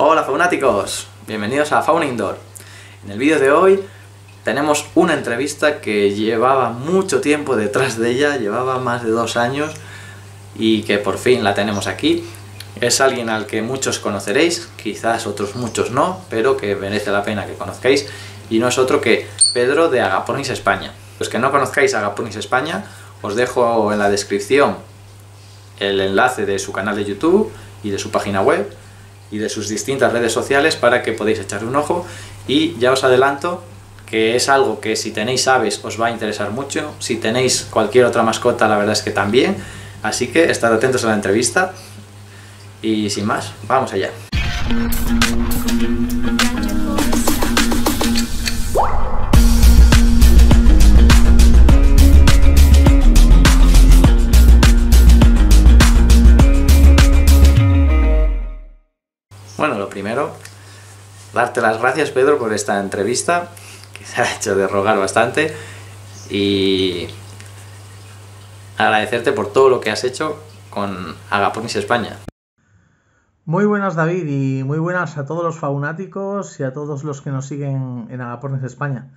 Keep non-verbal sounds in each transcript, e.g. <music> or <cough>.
Hola faunáticos, bienvenidos a Fauna Indoor. En el vídeo de hoy tenemos una entrevista que llevaba mucho tiempo detrás de ella, llevaba más de dos años y que por fin la tenemos aquí. Es alguien al que muchos conoceréis, quizás otros muchos no, pero que merece la pena que conozcáis y no es otro que Pedro de Agapornis España. Los que no conozcáis Agapornis España, os dejo en la descripción el enlace de su canal de YouTube y de su página web y de sus distintas redes sociales para que podáis echarle un ojo y ya os adelanto que es algo que si tenéis aves os va a interesar mucho, si tenéis cualquier otra mascota la verdad es que también, así que estad atentos a la entrevista y sin más, vamos allá. Bueno, lo primero, darte las gracias, Pedro, por esta entrevista, que se ha hecho de rogar bastante, y agradecerte por todo lo que has hecho con Agapornis España. Muy buenas David y muy buenas a todos los faunáticos y a todos los que nos siguen en Agapornis España.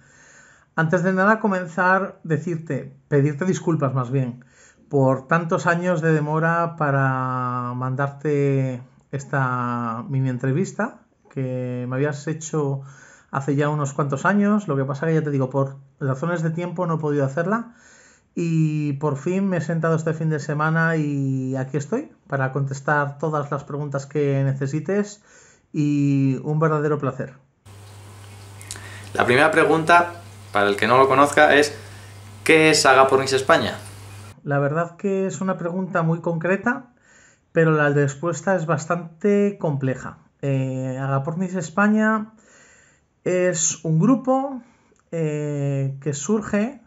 Antes de nada comenzar, decirte, pedirte disculpas más bien, por tantos años de demora para mandarte esta mini entrevista que me habías hecho hace ya unos cuantos años. Lo que pasa que ya te digo, por razones de tiempo no he podido hacerla. Y por fin me he sentado este fin de semana y aquí estoy para contestar todas las preguntas que necesites y un verdadero placer. La primera pregunta, para el que no lo conozca, es ¿qué es Haga por España? La verdad que es una pregunta muy concreta pero la respuesta es bastante compleja. Eh, agapornis España es un grupo eh, que surge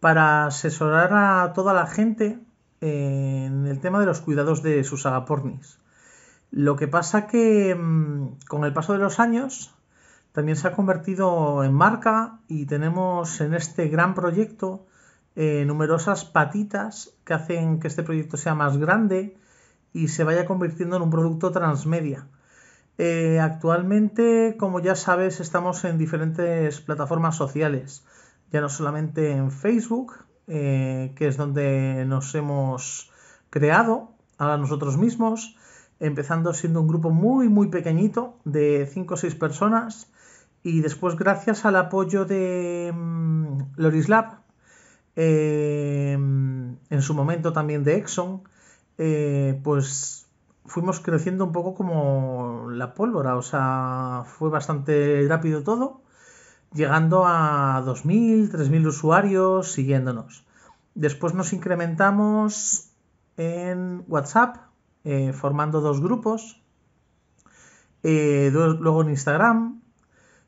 para asesorar a toda la gente eh, en el tema de los cuidados de sus agapornis. Lo que pasa que mm, con el paso de los años también se ha convertido en marca y tenemos en este gran proyecto numerosas patitas que hacen que este proyecto sea más grande, y se vaya convirtiendo en un producto transmedia. Eh, actualmente, como ya sabes, estamos en diferentes plataformas sociales, ya no solamente en Facebook, eh, que es donde nos hemos creado a nosotros mismos, empezando siendo un grupo muy, muy pequeñito de 5 o 6 personas, y después gracias al apoyo de mm, Lori's Lorislab, eh, en su momento también de Exxon, eh, pues fuimos creciendo un poco como la pólvora, o sea, fue bastante rápido todo, llegando a 2.000, 3.000 usuarios siguiéndonos. Después nos incrementamos en WhatsApp, eh, formando dos grupos, eh, luego en Instagram,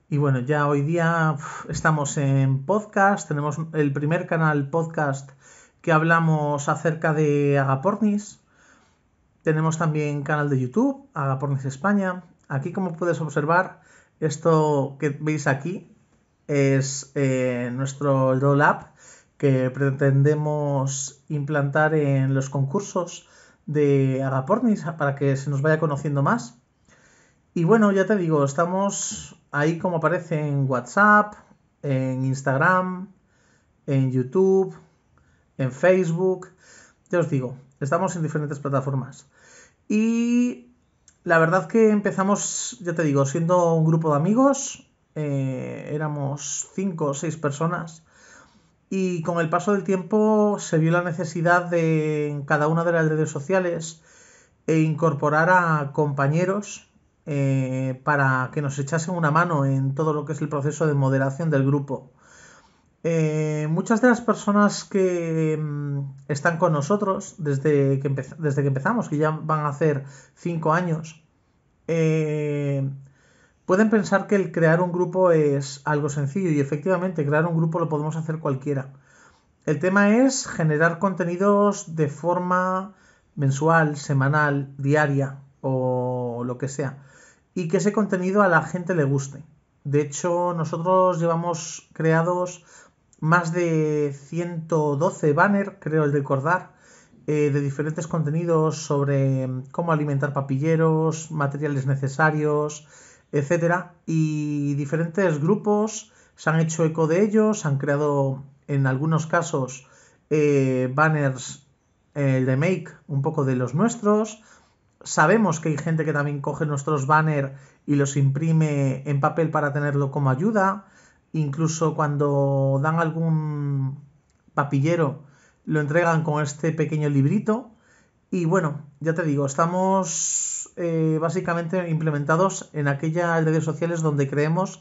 y bueno, ya hoy día estamos en podcast, tenemos el primer canal podcast que hablamos acerca de Agapornis. Tenemos también canal de YouTube, Agapornis España. Aquí, como puedes observar, esto que veis aquí es eh, nuestro Roll Up que pretendemos implantar en los concursos de Agapornis para que se nos vaya conociendo más. Y bueno, ya te digo, estamos ahí como aparece en WhatsApp, en Instagram, en YouTube, en Facebook. Ya os digo, estamos en diferentes plataformas. Y la verdad que empezamos, ya te digo, siendo un grupo de amigos, eh, éramos cinco o seis personas. Y con el paso del tiempo se vio la necesidad de en cada una de las redes sociales e incorporar a compañeros eh, para que nos echasen una mano en todo lo que es el proceso de moderación del grupo. Eh, muchas de las personas que mm, están con nosotros desde que, desde que empezamos, que ya van a hacer cinco años, eh, pueden pensar que el crear un grupo es algo sencillo y efectivamente crear un grupo lo podemos hacer cualquiera. El tema es generar contenidos de forma mensual, semanal, diaria o lo que sea y que ese contenido a la gente le guste. De hecho, nosotros llevamos creados más de 112 banners, creo el recordar, eh, de diferentes contenidos sobre mm, cómo alimentar papilleros, materiales necesarios, etcétera. Y diferentes grupos se han hecho eco de ellos, han creado en algunos casos eh, banners eh, de make un poco de los nuestros. Sabemos que hay gente que también coge nuestros banners y los imprime en papel para tenerlo como ayuda. Incluso cuando dan algún papillero, lo entregan con este pequeño librito. Y bueno, ya te digo, estamos eh, básicamente implementados en aquellas redes sociales donde creemos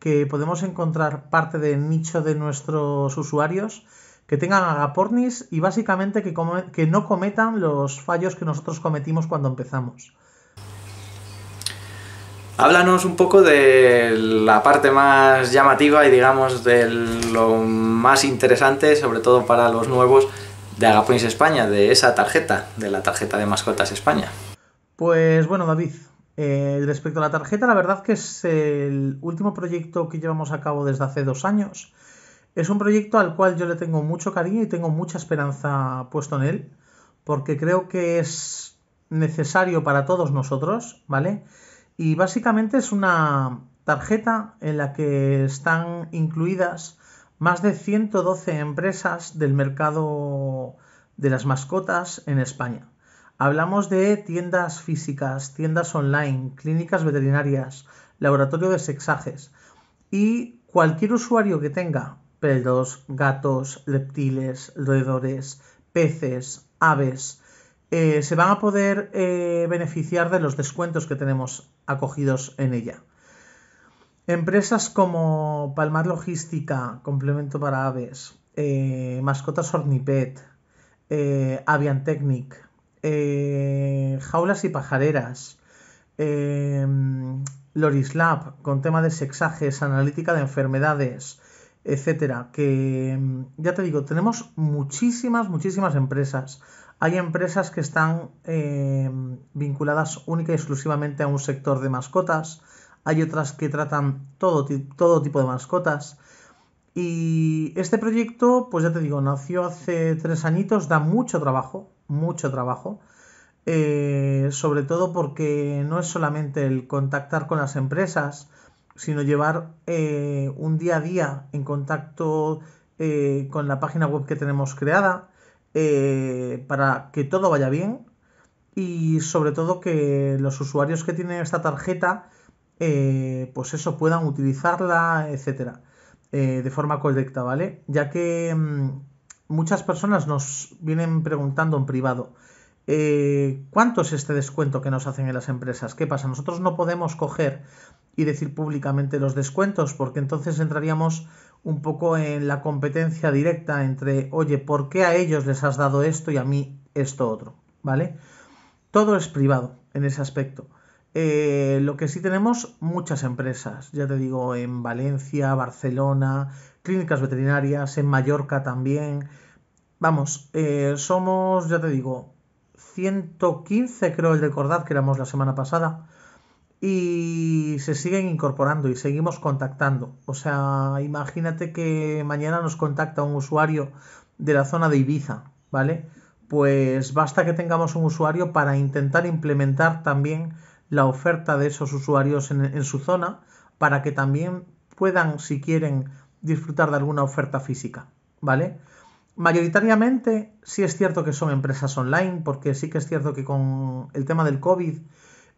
que podemos encontrar parte del nicho de nuestros usuarios que tengan agapornis y básicamente que no cometan los fallos que nosotros cometimos cuando empezamos. Háblanos un poco de la parte más llamativa y digamos de lo más interesante, sobre todo para los nuevos de Agapoins España, de esa tarjeta, de la tarjeta de mascotas España. Pues bueno, David, eh, respecto a la tarjeta, la verdad que es el último proyecto que llevamos a cabo desde hace dos años. Es un proyecto al cual yo le tengo mucho cariño y tengo mucha esperanza puesto en él, porque creo que es necesario para todos nosotros, ¿vale? Y básicamente es una tarjeta en la que están incluidas más de 112 empresas del mercado de las mascotas en España. Hablamos de tiendas físicas, tiendas online, clínicas veterinarias, laboratorio de sexajes y cualquier usuario que tenga perros, gatos, reptiles, roedores, peces, aves, eh, se van a poder eh, beneficiar de los descuentos que tenemos acogidos en ella. Empresas como Palmar Logística, complemento para aves, eh, Mascotas Ornipet, Aviantechnic, Jaulas y Pajareras, Lorislab, con tema de sexajes, analítica de enfermedades, etcétera. Que ya te digo, tenemos muchísimas, muchísimas empresas hay empresas que están em, vinculadas única y exclusivamente a un sector de mascotas. Hay otras que tratan todo, tipo de mascotas. Y este proyecto, pues ya te digo, nació hace tres añitos, da mucho trabajo, mucho trabajo. Eh, sobre todo porque no es solamente el contactar con las empresas, sino llevar eh, un día a día en contacto eh, con la página web que tenemos creada, eh, para que todo vaya bien y sobre todo que los usuarios que tienen esta tarjeta, eh, pues eso, puedan utilizarla, etcétera, eh, de forma correcta, ¿vale? Ya que mm, muchas personas nos vienen preguntando en privado. ¿Cuánto es este descuento que nos hacen en las empresas? ¿Qué pasa? Nosotros no podemos coger y decir públicamente los descuentos porque entonces entraríamos un poco en la competencia directa entre, oye, ¿por qué a ellos les has dado esto y a mí esto otro? ¿Vale? Todo es privado en ese aspecto. Eh, lo que sí tenemos muchas empresas, ya te digo, en Valencia, Barcelona, clínicas veterinarias, en Mallorca también. Vamos, eh, somos, ya te digo, 115 creo el de que éramos la semana pasada y se siguen incorporando y seguimos contactando. O sea, imagínate que mañana nos contacta un usuario de la zona de Ibiza, ¿vale? Pues basta que tengamos un usuario para intentar implementar también la oferta de esos usuarios en, su zona para que también puedan, si quieren, disfrutar de alguna oferta física, ¿vale? Mayoritariamente sí es cierto que son empresas online, porque sí que es cierto que con el tema del COVID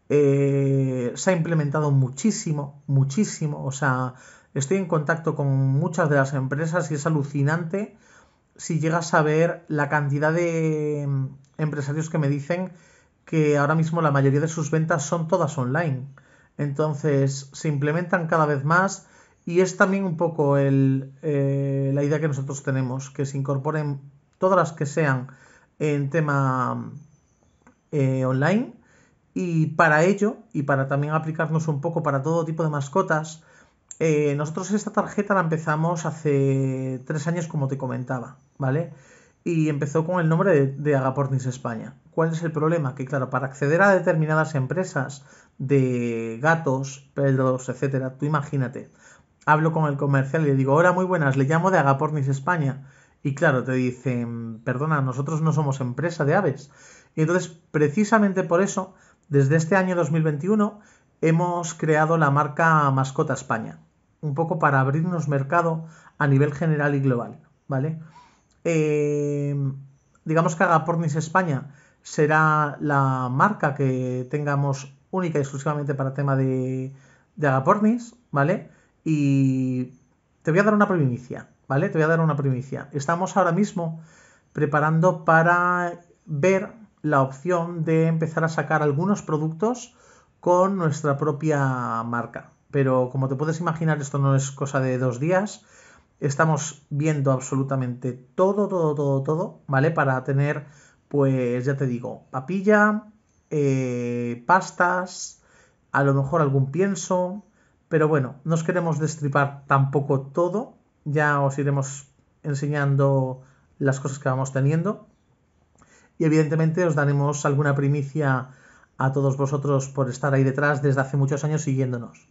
eh, se ha implementado muchísimo, muchísimo. O sea, estoy en contacto con muchas de las empresas y es alucinante si llegas a ver la cantidad de mm, empresarios que me dicen que ahora mismo la mayoría de sus ventas son todas online. Entonces se implementan cada vez más y es también un poco el, eh, la idea que nosotros tenemos, que se incorporen todas las que sean en tema mm, eh, online y para ello, y para también aplicarnos un poco para todo tipo de mascotas, eh, nosotros esta tarjeta la empezamos hace tres años, como te comentaba, ¿vale? Y empezó con el nombre de, de Agapornis España. ¿Cuál es el problema? Que claro, para acceder a determinadas empresas de gatos, perros, etcétera, tú imagínate, hablo con el comercial y le digo, hola, muy buenas, le llamo de Agapornis España. Y claro, te dicen, perdona, nosotros no somos empresa de aves. Y entonces, precisamente por eso, desde este año 2021 hemos creado la marca Mascota España, un poco para abrirnos mercado a nivel general y global, ¿vale? Eh, digamos que Agapornis España será la marca que tengamos única y exclusivamente para tema de, de Agapornis, ¿vale? Y te voy a dar una primicia, ¿vale? Te voy a dar una primicia. Estamos ahora mismo preparando para ver la opción de empezar a sacar algunos productos con nuestra propia marca. Pero como te puedes imaginar, esto no es cosa de dos días. Estamos viendo absolutamente todo, todo, todo, todo, ¿vale? Para tener, pues ya te digo, papilla, eh, pastas, a lo mejor algún pienso, pero bueno, no queremos destripar tampoco todo, ya os iremos enseñando las cosas que vamos teniendo, y evidentemente os daremos alguna primicia a todos vosotros por estar ahí detrás desde hace muchos años siguiéndonos.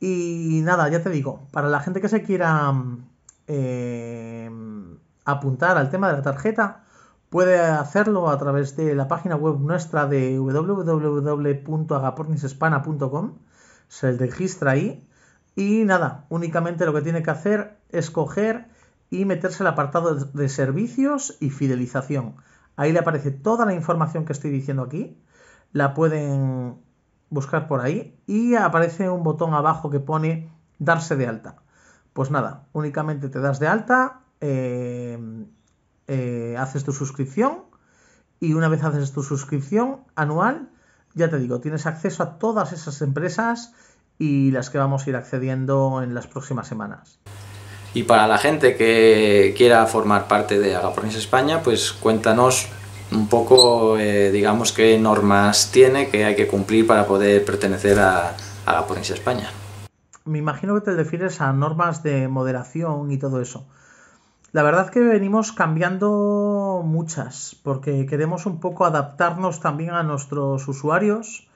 Y nada, ya te digo, para la gente que se quiera eh, apuntar al tema de la tarjeta, puede hacerlo a través de la página web nuestra de www.agapornisespana.com se registra ahí y nada, únicamente lo que tiene que hacer es coger y meterse el apartado de servicios y fidelización. Ahí le aparece toda la información que estoy diciendo aquí. La pueden buscar por ahí. Y aparece un botón abajo que pone darse de alta. Pues nada, únicamente te das de alta, eh, eh, haces tu suscripción y una vez haces tu suscripción anual, ya te digo, tienes acceso a todas esas empresas y las que vamos a ir accediendo en las próximas semanas. Y para la gente que quiera formar parte de Agapornis España, pues cuéntanos un poco, eh, digamos, qué normas tiene que hay que cumplir para poder pertenecer a, a Agapornis España. Me imagino que te refieres a normas de moderación y todo eso. La verdad que venimos cambiando muchas, porque queremos un poco adaptarnos también a nuestros usuarios,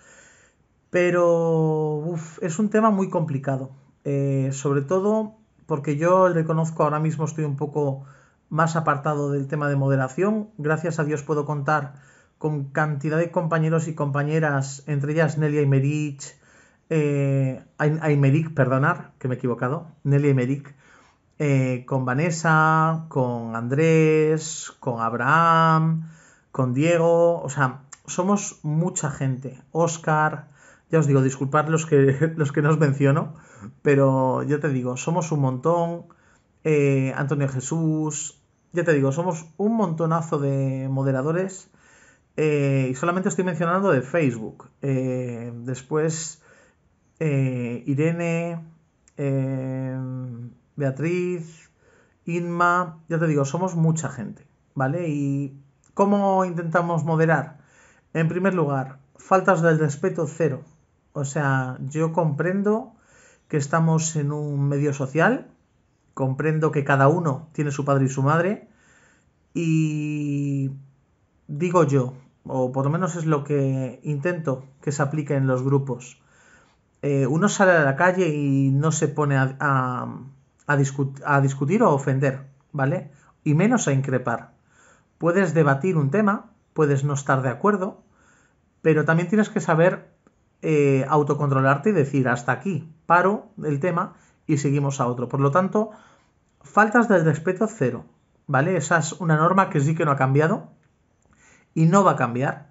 pero es un tema muy complicado. Eh, sobre todo porque yo reconozco, ahora mismo estoy un poco más apartado del tema de moderación. Gracias a Dios puedo contar con cantidad de compañeros y compañeras, entre ellas Nelly Aymerich, eh, perdonad, perdonar, que me he equivocado, Nelly y eh, con Vanessa, con Andrés, con Abraham, con Diego, o sea, somos mucha gente. Oscar, ya os digo, disculpad los que, <laughs> los que no os menciono, pero ya te digo, somos un montón. Eh, Antonio Jesús, ya te digo, somos un montonazo de moderadores. Eh, y solamente estoy mencionando de Facebook. Eh, después, Irene, Beatriz, Inma, ya te digo, somos mucha gente, ¿vale? ¿Y cómo intentamos moderar? En primer lugar, faltas del respeto cero. O sea, yo comprendo que estamos en un medio social, comprendo que cada uno tiene su padre y su madre, y digo yo, o por lo menos es lo que intento que se aplique en los grupos. Eh, uno sale a la calle y no se pone a, a, o a discutir o ofender, ¿vale? Y menos a increpar. Puedes debatir un tema, puedes no estar de acuerdo, pero también tienes que saber eh, autocontrolarte y decir hasta aquí, paro el tema y seguimos a otro. Por lo tanto, faltas de respeto cero, ¿vale? Esa es una norma que sí que no ha cambiado y no va a cambiar.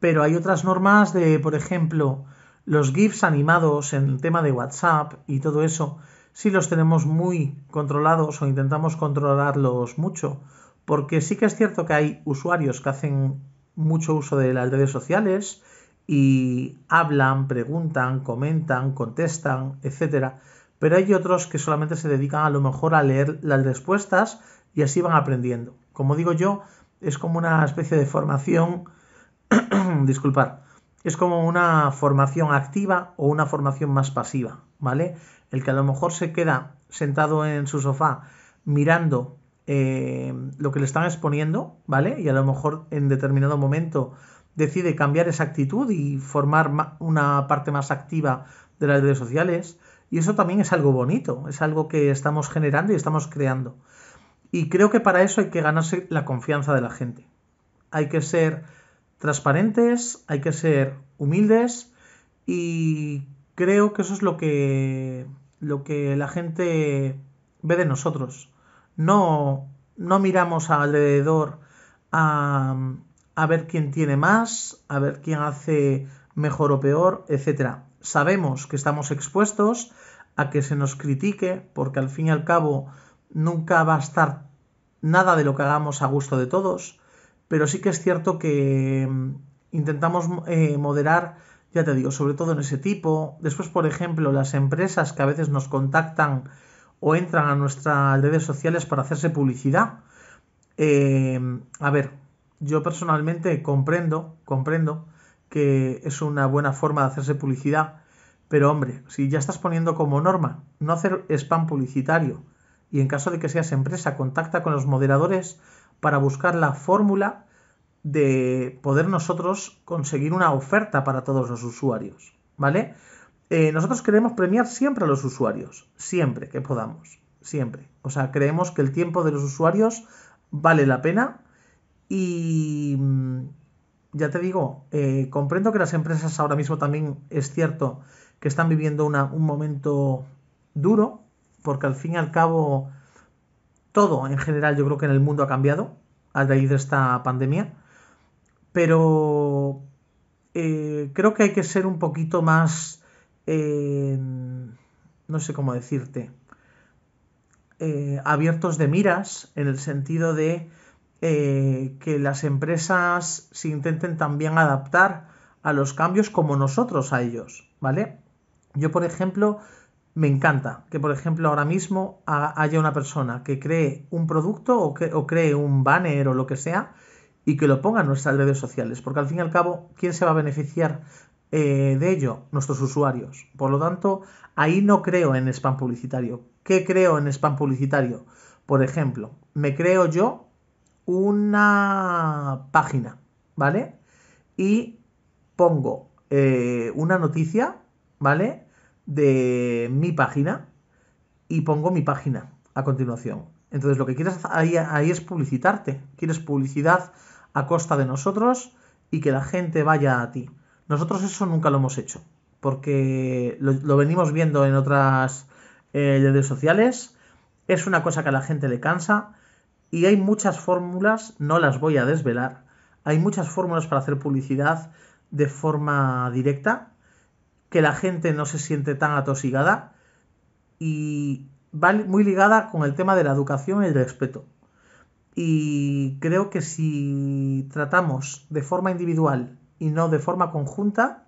Pero hay otras normas de, por ejemplo, los GIFs animados en el tema de WhatsApp y todo eso, si los tenemos muy controlados o intentamos controlarlos mucho, porque sí que es cierto que hay usuarios que hacen mucho uso de las redes sociales, y hablan, preguntan, comentan, contestan, etcétera. Pero hay otros que solamente se dedican a lo mejor a leer las respuestas y así van aprendiendo. Como digo yo, es como una especie de formación, <clears throat> disculpar, es como una formación activa o una formación más pasiva, ¿vale? El que a lo mejor se queda sentado en su sofá mirando eh, lo que le están exponiendo, ¿vale? Y a lo mejor en determinado momento decide cambiar esa actitud y formar una parte más activa de las redes sociales. Y eso también es algo bonito, es algo que estamos generando y estamos creando. Y creo que para eso hay que ganarse la confianza de la gente. Hay que ser transparentes, hay que ser humildes y creo que eso es lo que, lo que la gente ve de nosotros. No, no miramos alrededor a, a ver quién tiene más, a ver quién hace mejor o peor, etc. Sabemos que estamos expuestos a que se nos critique, porque al fin y al cabo nunca va a estar nada de lo que hagamos a gusto de todos, pero sí que es cierto que mm, intentamos eh, moderar, ya te digo, sobre todo en ese tipo. Después, por ejemplo, las empresas que a veces nos contactan o entran a nuestras redes sociales para hacerse publicidad. Eh, a ver, yo personalmente comprendo, comprendo que es una buena forma de hacerse publicidad, pero hombre, si ya estás poniendo como norma no hacer spam publicitario y en caso de que seas empresa, contacta con los moderadores para buscar la fórmula de poder nosotros conseguir una oferta para todos los usuarios, ¿vale? Eh, nosotros queremos premiar siempre a los usuarios, siempre que podamos, siempre. O sea, creemos que el tiempo de los usuarios vale la pena y mm, ya te digo, eh, comprendo que las empresas ahora mismo también es cierto que están viviendo un momento duro, porque al fin y al cabo todo en general yo creo que en el mundo ha cambiado a raíz de esta pandemia, pero eh, creo que hay que ser un poquito más, eh, no sé cómo decirte, abiertos de miras en el sentido de eh, que las empresas se intenten también adaptar a los cambios como nosotros a ellos, ¿vale? Yo, por ejemplo, me encanta que, por ejemplo, ahora mismo haya una persona que cree un producto o, que, cree un banner o lo que sea y que lo ponga en nuestras redes sociales, porque al fin y al cabo, ¿quién se va a beneficiar eh, de ello? Nuestros usuarios. Por lo tanto, ahí no creo en spam publicitario. ¿Qué creo en spam publicitario? Por ejemplo, me creo yo una página, ¿vale? Y pongo eh, una noticia, ¿vale? De mi página y pongo mi página a continuación. Entonces lo que quieres ahí, es publicitarte. Quieres publicidad a costa de nosotros y que la gente vaya a ti. Nosotros eso nunca lo hemos hecho, porque lo, venimos viendo en otras eh, redes sociales. Es una cosa que a la gente le cansa y hay muchas fórmulas, no las voy a desvelar, hay muchas fórmulas para hacer publicidad de forma directa, que la gente no se siente tan atosigada y va muy ligada con el tema de la educación y el respeto. Y creo que si tratamos de forma individual y no de forma conjunta,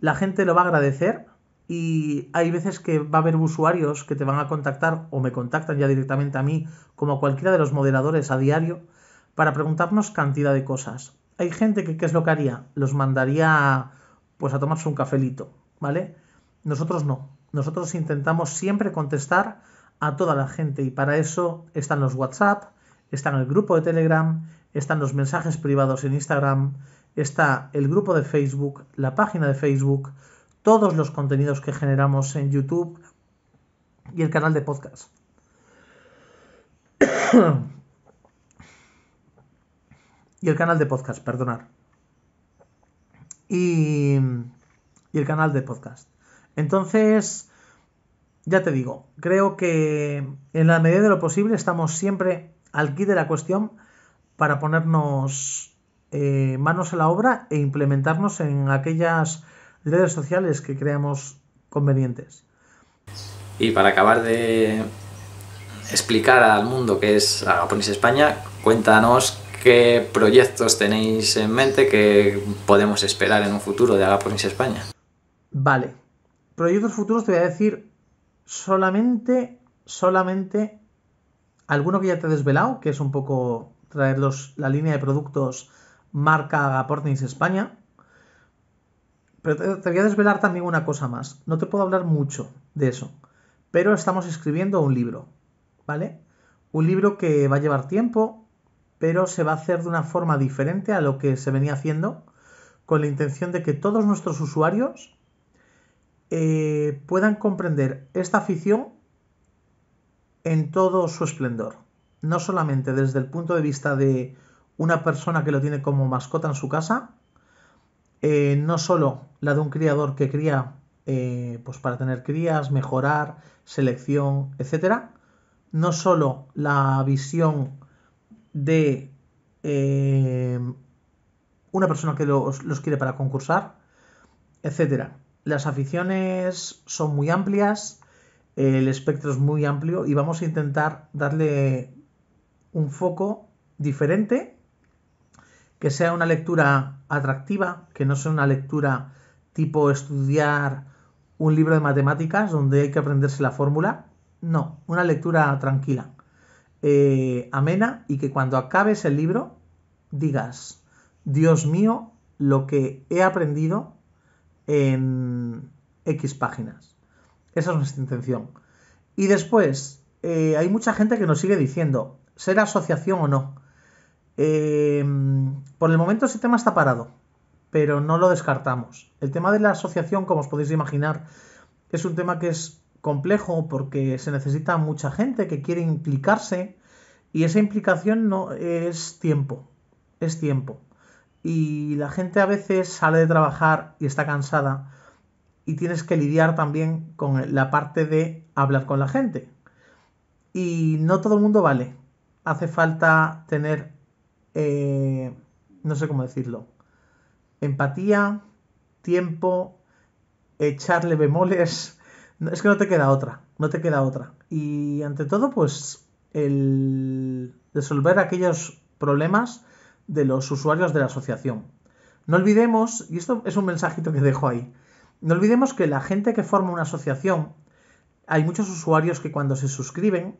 la gente lo va a agradecer y hay veces que va a haber usuarios que te van a contactar o me contactan ya directamente a mí, como a cualquiera de los moderadores a diario, para preguntarnos cantidad de cosas. Hay gente que, ¿qué es lo que haría? Los mandaría pues a tomarse un cafelito, ¿vale? Nosotros no. Nosotros intentamos siempre contestar a toda la gente y para eso están los WhatsApp, están el grupo de Telegram, están los mensajes privados en Instagram, está el grupo de Facebook, la página de Facebook, todos los contenidos que generamos en YouTube y el canal de podcast. <coughs> y el canal de podcast, perdonar. Y, y el canal de podcast. Entonces, ya te digo, creo que en la medida de lo posible estamos siempre al quid de la cuestión para ponernos eh, manos a la obra e implementarnos en aquellas redes sociales que creamos convenientes. Y para acabar de explicar al mundo qué es Agaponis España, cuéntanos qué proyectos tenéis en mente que podemos esperar en un futuro de Agaponis España. Vale. Proyectos futuros te voy a decir solamente, solamente alguno que ya te he desvelado, que es un poco traer la línea de productos marca Agapornis España, pero te, voy a desvelar también una cosa más. No te puedo hablar mucho de eso. Pero estamos escribiendo un libro, ¿vale? Un libro que va a llevar tiempo, pero se va a hacer de una forma diferente a lo que se venía haciendo, con la intención de que todos nuestros usuarios eh, puedan comprender esta afición en todo su esplendor. No solamente desde el punto de vista de una persona que lo tiene como mascota en su casa, eh, no solo la de un criador que cría eh, pues para tener crías, mejorar, selección, etc. no solo la visión de eh, una persona que los, los quiere para concursar, etcétera. Las aficiones son muy amplias, el espectro es muy amplio y vamos a intentar darle un foco diferente que sea una lectura atractiva, que no sea una lectura tipo estudiar un libro de matemáticas donde hay que aprenderse la fórmula. No, una lectura tranquila, eh, amena y que cuando acabes el libro digas, Dios mío, lo que he aprendido en X páginas. Esa es nuestra intención. Y después, eh, hay mucha gente que nos sigue diciendo, ¿ser asociación o no? Em, por el momento ese tema está parado, pero no lo descartamos. El tema de la asociación, como os podéis imaginar, es un tema que es complejo porque se necesita mucha gente que quiere implicarse y esa implicación no es tiempo, es tiempo. Y la gente a veces sale de trabajar y está cansada y tienes que lidiar también con la parte de hablar con la gente. Y no todo el mundo vale. Hace falta tener eh, no sé cómo decirlo, empatía, tiempo, echarle bemoles, es que no te queda otra, no te queda otra. Y ante todo, pues el resolver aquellos problemas de los usuarios de la asociación. No olvidemos, y esto es un mensajito que dejo ahí, no olvidemos que la gente que forma una asociación, hay muchos usuarios que cuando se suscriben,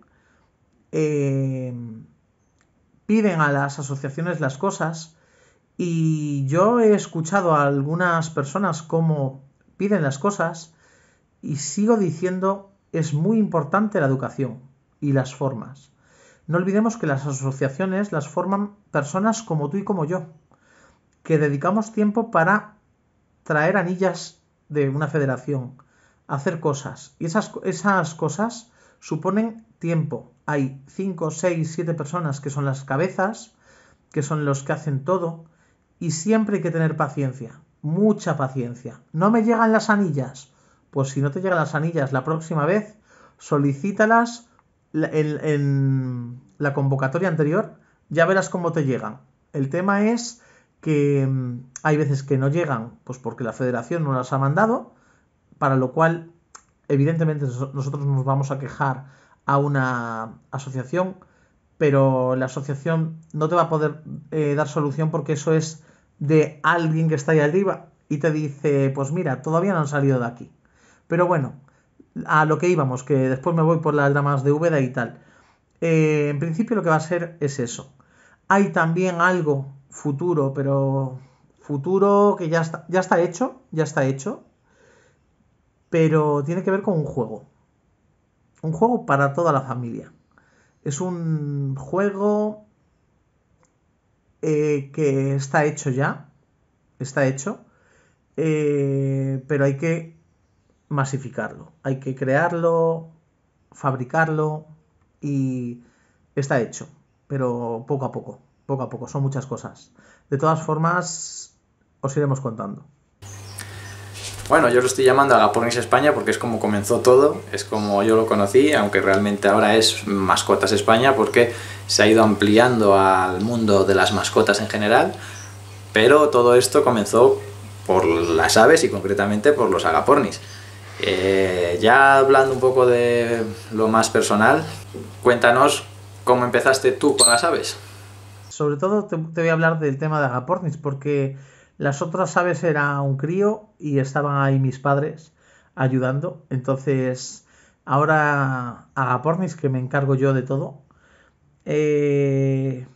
eh, piden a las asociaciones las cosas y yo he escuchado a algunas personas cómo piden las cosas y sigo diciendo es muy importante la educación y las formas. No olvidemos que las asociaciones las forman personas como tú y como yo, que dedicamos tiempo para traer anillas de una federación, hacer cosas. Y esas, esas cosas suponen tiempo, hay 5, 6, 7 personas que son las cabezas, que son los que hacen todo, y siempre hay que tener paciencia, mucha paciencia. No me llegan las anillas. Pues si no te llegan las anillas la próxima vez, solicítalas en, en la convocatoria anterior, ya verás cómo te llegan. El tema es que mm, hay veces que no llegan, pues porque la federación no las ha mandado, para lo cual evidentemente nosotros nos vamos a quejar a una asociación, pero la asociación no te va a poder eh, dar solución porque eso es de alguien que está ahí arriba y te dice, pues mira, todavía no han salido de aquí. Pero bueno, a lo que íbamos, que después me voy por las damas de Úbeda y tal. Eh, en principio lo que va a ser es eso. Hay también algo futuro, pero futuro que ya ya está hecho, ya está hecho, pero tiene que ver con un juego. Un juego para toda la familia. Es un juego eh, que está hecho ya. Está hecho. Eh, pero hay que masificarlo. Hay que crearlo, fabricarlo y está hecho. Pero poco a poco. Poco a poco. Son muchas cosas. De todas formas, os iremos contando. Bueno, yo lo estoy llamando Agapornis España porque es como comenzó todo, es como yo lo conocí, aunque realmente ahora es Mascotas España porque se ha ido ampliando al mundo de las mascotas en general, pero todo esto comenzó por las aves y concretamente por los agapornis. Eh, ya hablando un poco de lo más personal, cuéntanos cómo empezaste tú con las aves. Sobre todo te voy a hablar del tema de agapornis porque las otras aves era un crío y estaban ahí mis padres ayudando. Entonces, ahora Agapornis, que me encargo yo de todo, eh,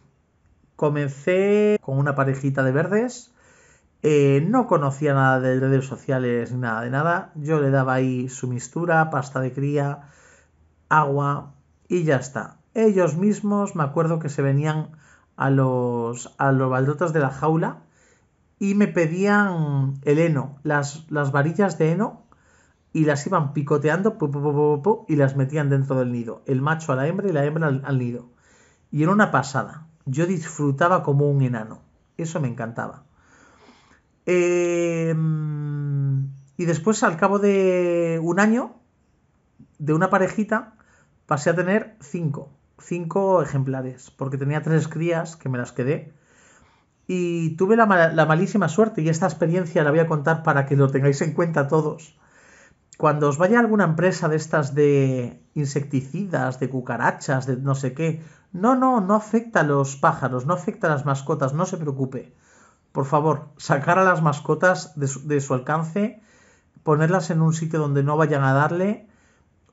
comencé con una parejita de verdes. Eh, no conocía nada de redes sociales ni nada de nada. Yo le daba ahí su mistura, pasta de cría, agua y ya está. Ellos mismos me acuerdo que se venían a los, a los baldotas de la jaula y me pedían el heno, las, las varillas de heno y las iban picoteando y las metían dentro del nido, el macho a la hembra y la hembra al, nido. Y era una pasada, yo disfrutaba como un enano, eso me encantaba. Em, y después, al cabo de un año, de una parejita, pasé a tener cinco, cinco ejemplares, porque tenía tres crías que me las quedé y tuve la, malísima suerte, y esta experiencia la voy a contar para que lo tengáis en cuenta todos. Cuando os vaya a alguna empresa de estas de insecticidas, de cucarachas, de no sé qué, no, no, no afecta a los pájaros, no afecta a las mascotas, no se preocupe. Por favor, sacar a las mascotas de su, alcance, ponerlas en un sitio donde no vayan a darle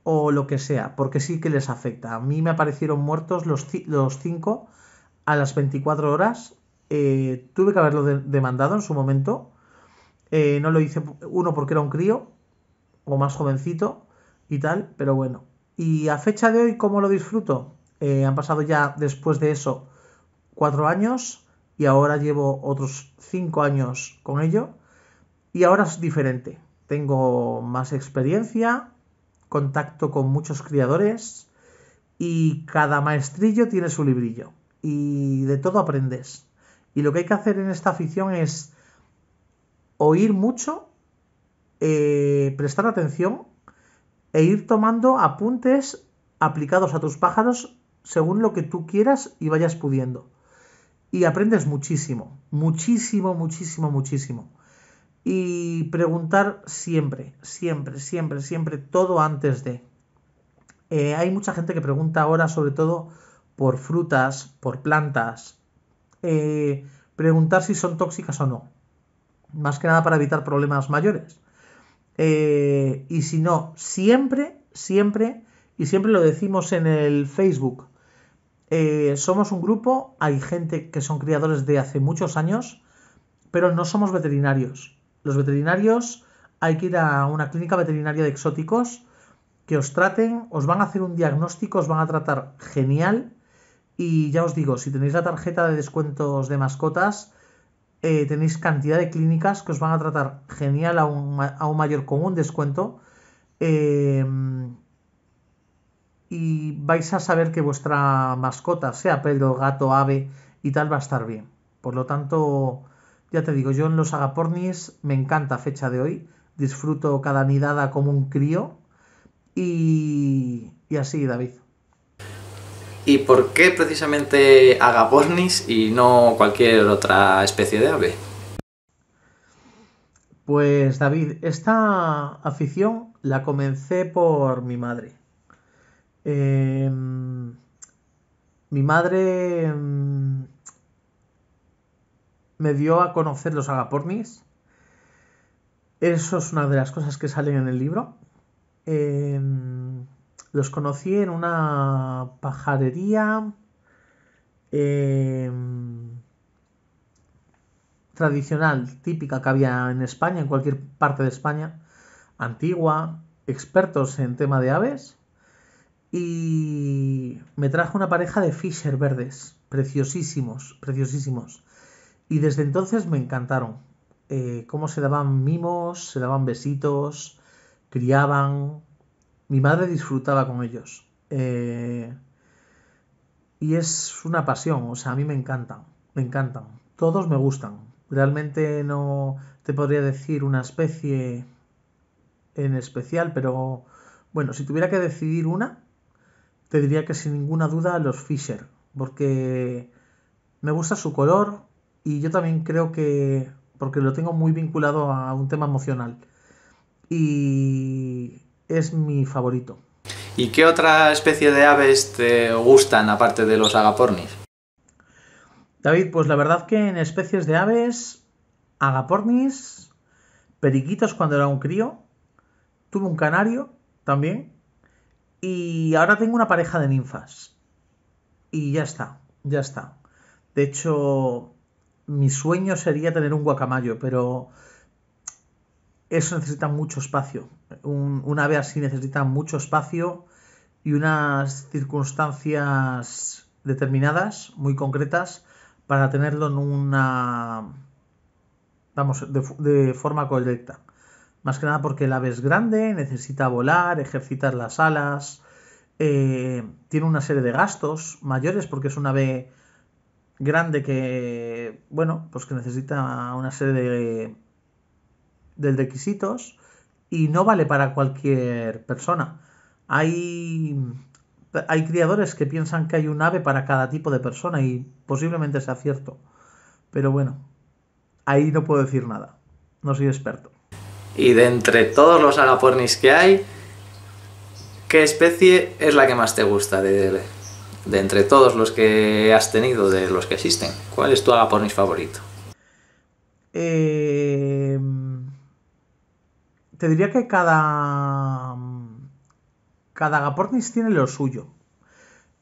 o lo que sea, porque sí que les afecta. A mí me aparecieron muertos los, los cinco a las 24 horas eh, tuve que haberlo demandado en su momento. Eh, no lo hice, uno, porque era un crío o más jovencito y tal, pero bueno. Y a fecha de hoy, ¿cómo lo disfruto? Eh, han pasado ya después de eso cuatro años y ahora llevo otros cinco años con ello. Y ahora es diferente. Tengo más experiencia, contacto con muchos criadores y cada maestrillo tiene su librillo. Y de todo aprendes y lo que hay que hacer en esta afición es oír mucho, eh, prestar atención e ir tomando apuntes aplicados a tus pájaros según lo que tú quieras y vayas pudiendo. Y aprendes muchísimo, muchísimo, muchísimo, muchísimo. Y preguntar siempre, siempre, siempre, siempre, todo antes de. Eh, hay mucha gente que pregunta ahora sobre todo por frutas, por plantas, eh, preguntar si son tóxicas o no. Más que nada para evitar problemas mayores. Eh, y si no, siempre, siempre, y siempre lo decimos en el Facebook, eh, somos un grupo, hay gente que son criadores de hace muchos años, pero no somos veterinarios. Los veterinarios hay que ir a una clínica veterinaria de exóticos que os traten, os van a hacer un diagnóstico, os van a tratar genial, y ya os digo, si tenéis la tarjeta de descuentos de mascotas, eh, tenéis cantidad de clínicas que os van a tratar genial a un, mayor común descuento. Eh, y vais a saber que vuestra mascota, sea pelo, gato, ave y tal, va a estar bien. Por lo tanto, ya te digo, yo en los agapornis me encanta fecha de hoy. Disfruto cada nidada como un crío. Y, y así, David. ¿Y por qué precisamente agapornis y no cualquier otra especie de ave? Pues David, esta afición la comencé por mi madre. Em, mi madre em, me dio a conocer los agapornis. Eso es una de las cosas que salen en el libro. Em, los conocí en una pajarería em, tradicional, típica que había en España, en cualquier parte de España, antigua, expertos en tema de aves. Y me trajo una pareja de Fisher verdes, preciosísimos, preciosísimos. Y desde entonces me encantaron. Eh, cómo se daban mimos, se daban besitos, criaban, mi madre disfrutaba con ellos. Eh, y es una pasión, o sea, a mí me encantan, me encantan. Todos me gustan. Realmente no te podría decir una especie en especial, pero bueno, si tuviera que decidir una, te diría que sin ninguna duda los Fisher, porque me gusta su color y yo también creo que, porque lo tengo muy vinculado a un tema emocional. Y es mi favorito. ¿Y qué otra especie de aves te gustan aparte de los agapornis? David, pues la verdad que en especies de aves, agapornis, periquitos cuando era un crío, tuve un canario también y ahora tengo una pareja de ninfas. Y ya está, ya está. De hecho, mi sueño sería tener un guacamayo, pero eso necesita mucho espacio. Un, ave así necesita mucho espacio y unas circunstancias determinadas, muy concretas, para tenerlo en una. Vamos, de, forma correcta. Más que nada porque el ave es grande, necesita volar, ejercitar las alas, eh, tiene una serie de gastos mayores porque es una ave grande que, bueno, pues que necesita una serie de del requisitos y no vale para cualquier persona. Hay, hay criadores que piensan que hay un ave para cada tipo de persona y posiblemente sea cierto. Pero bueno, ahí no puedo decir nada. No soy experto. Y de entre todos los alapornis que hay, ¿qué especie es la que más te gusta de, de entre todos los que has tenido, de los que existen? ¿Cuál es tu alapornis favorito? Eh te diría que cada. Mm, cada agapornis tiene lo suyo.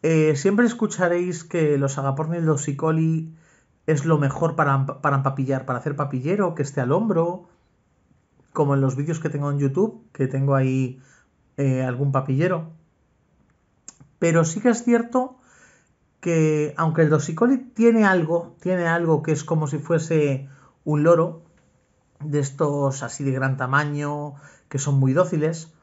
Eh, siempre escucharéis que los agapornis dosicoli es lo mejor para, para empapillar, para hacer papillero, que esté al hombro, como en los vídeos que tengo en YouTube, que tengo ahí eh, algún papillero. Pero sí que es cierto que aunque el dosicoli tiene algo, tiene algo que es como si fuese un loro, de estos así de gran tamaño, que son muy dóciles.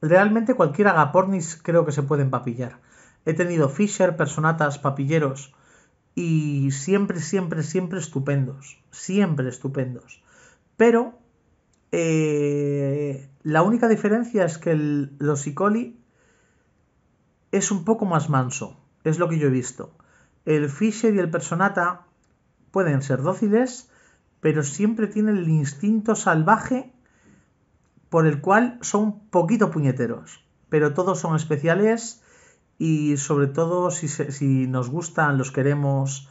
Realmente cualquier agapornis creo que se pueden papillar He tenido Fisher, personatas, papilleros y siempre, siempre, siempre estupendos. Siempre estupendos. Pero eh, la única diferencia es que los Sicoli es un poco más manso. Es lo que yo he visto. El Fisher y el personata pueden ser dóciles pero siempre tienen el instinto salvaje por el cual son poquito puñeteros. Pero todos son especiales y sobre todo si, si nos gustan, los queremos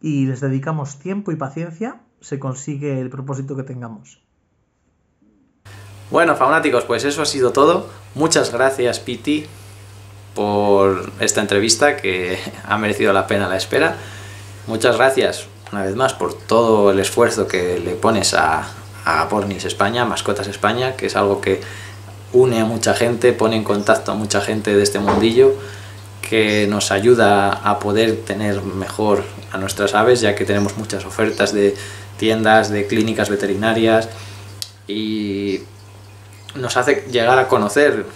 y les dedicamos tiempo y paciencia, se consigue el propósito que tengamos. Bueno, faunáticos, pues eso ha sido todo. Muchas gracias, Piti, por esta entrevista que <laughs> ha merecido la pena la espera. Muchas gracias una vez más, por todo el esfuerzo que le pones a, a Pornis España, Mascotas España, que es algo que une a mucha gente, pone en contacto a mucha gente de este mundillo, que nos ayuda a poder tener mejor a nuestras aves, ya que tenemos muchas ofertas de tiendas, de clínicas veterinarias y nos hace llegar a conocer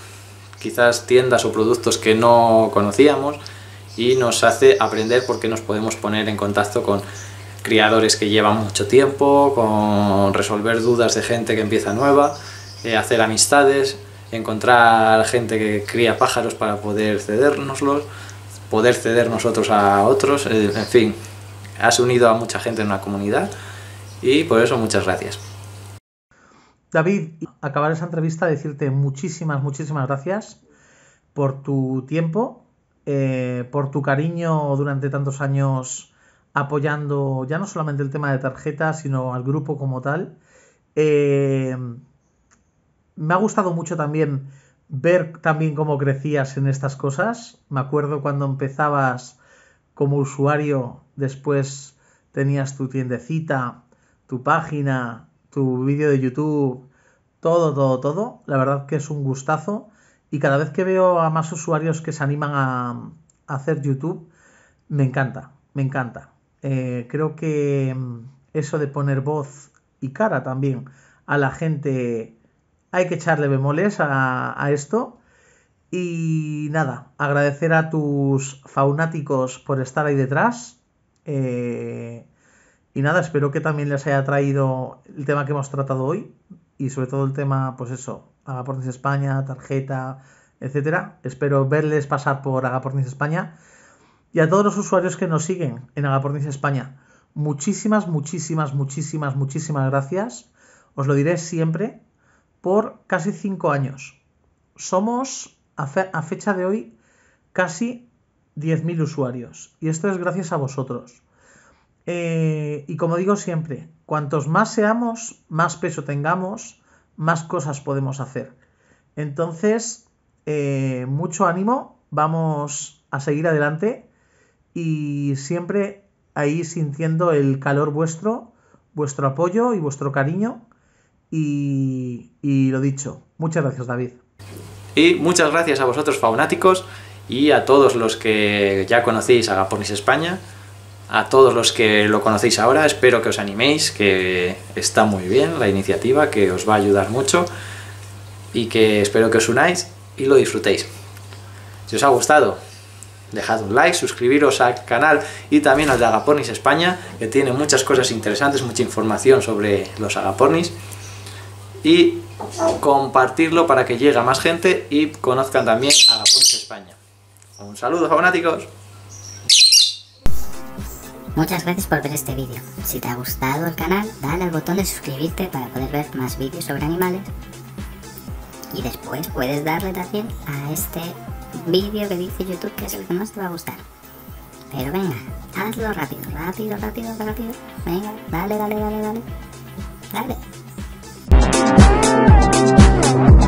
quizás tiendas o productos que no conocíamos y nos hace aprender porque nos podemos poner en contacto con criadores que llevan mucho tiempo, con resolver dudas de gente que empieza nueva, eh, hacer amistades, encontrar gente que cría pájaros para poder cedernoslos, poder ceder nosotros a otros, eh, en fin, has unido a mucha gente en una comunidad y por eso muchas gracias. David, acabar esa entrevista decirte muchísimas, muchísimas gracias por tu tiempo, eh, por tu cariño durante tantos años apoyando ya no solamente el tema de tarjetas, sino al grupo como tal. Eh, me ha gustado mucho también ver también cómo crecías en estas cosas. Me acuerdo cuando empezabas como usuario, después tenías tu tiendecita, tu página, tu vídeo de YouTube, todo, todo, todo. La verdad que es un gustazo. Y cada vez que veo a más usuarios que se animan a hacer YouTube, me encanta, me encanta. Eh, creo que mm, eso de poner voz y cara también a la gente, hay que echarle bemoles a, esto. Y nada, agradecer a tus faunáticos por estar ahí detrás. Eh, y nada, espero que también les haya traído el tema que hemos tratado hoy y sobre todo el tema, pues eso, Agapornis España, tarjeta, etcétera. Espero verles pasar por Agapornis España y a todos los usuarios que nos siguen en Agapornis España. Muchísimas, muchísimas, muchísimas, muchísimas gracias. Os lo diré siempre por casi cinco años. Somos a, fecha de hoy casi 10.000 usuarios y esto es gracias a vosotros. Eh, y como digo siempre, cuantos más seamos, más peso tengamos, más cosas podemos hacer. Entonces, eh, mucho ánimo, vamos a seguir adelante y siempre ahí sintiendo el calor vuestro, vuestro apoyo y vuestro cariño. Y, y lo dicho, muchas gracias David. Y muchas gracias a vosotros faunáticos y a todos los que ya conocéis a Gapornis España, a todos los que lo conocéis ahora, espero que os animéis, que está muy bien la iniciativa, que os va a ayudar mucho y que espero que os unáis y lo disfrutéis. Si os ha gustado, dejad un like, suscribiros al canal y también al de Agapornis España, que tiene muchas cosas interesantes, mucha información sobre los Agapornis. Y compartirlo para que llegue a más gente y conozcan también a Agapornis España. Un saludo, fanáticos. Muchas gracias por ver este vídeo. Si te ha gustado el canal, dale al botón de suscribirte para poder ver más vídeos sobre animales. Y después puedes darle también a este vídeo que dice YouTube que es el que más te va a gustar. Pero venga, hazlo rápido, rápido, rápido, rápido. Venga, dale, dale, dale, dale. Dale.